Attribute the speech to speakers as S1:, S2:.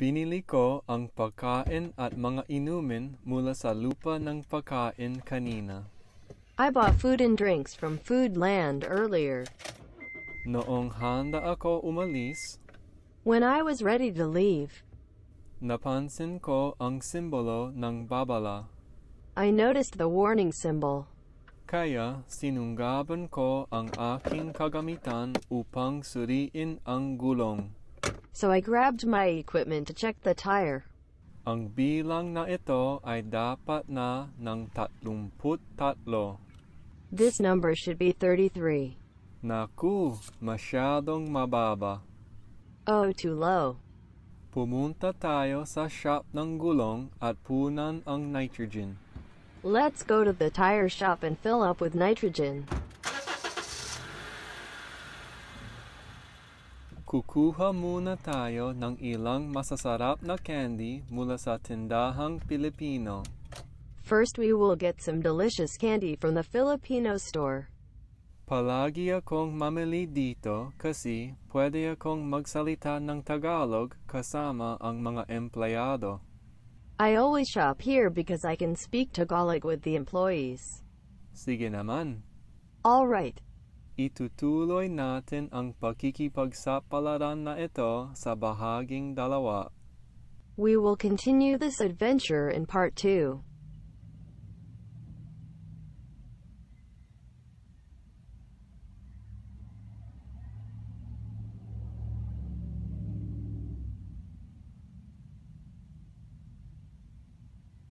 S1: Binili ko ang pagkain at mga inumin mula sa lupa ng pagkain kanina.
S2: I bought food and drinks from Foodland earlier.
S1: Noong handa ako umalis,
S2: When I was ready to leave,
S1: napansin ko ang simbolo ng babala.
S2: I noticed the warning symbol.
S1: Kaya sinunggaban ko ang aking kagamitan upang suriin ang gulong so
S2: I grabbed my equipment to check the tire.
S1: Ang bilang na ito ay dapat na ng 33.
S2: This number should be 33.
S1: Naku, masyadong mababa. Oh, too low. Pumunta tayo sa shop ng gulong at punan ang nitrogen.
S2: Let's go to the tire shop and fill up with nitrogen.
S1: Kukuha muna tayo ng ilang masasarap na candy mula sa tindahang Pilipino.
S2: First we will get some delicious candy from the Filipino store.
S1: Palagi akong mamili dito kasi pwede akong magsalita ng Tagalog kasama ang mga empleyado.
S2: I always shop here because I can speak Tagalog with the employees.
S1: Sige naman. All right, Itutuloy natin ang pakikipagsapalaran na ito sa bahaging dalawa.
S2: We will continue this adventure in part 2.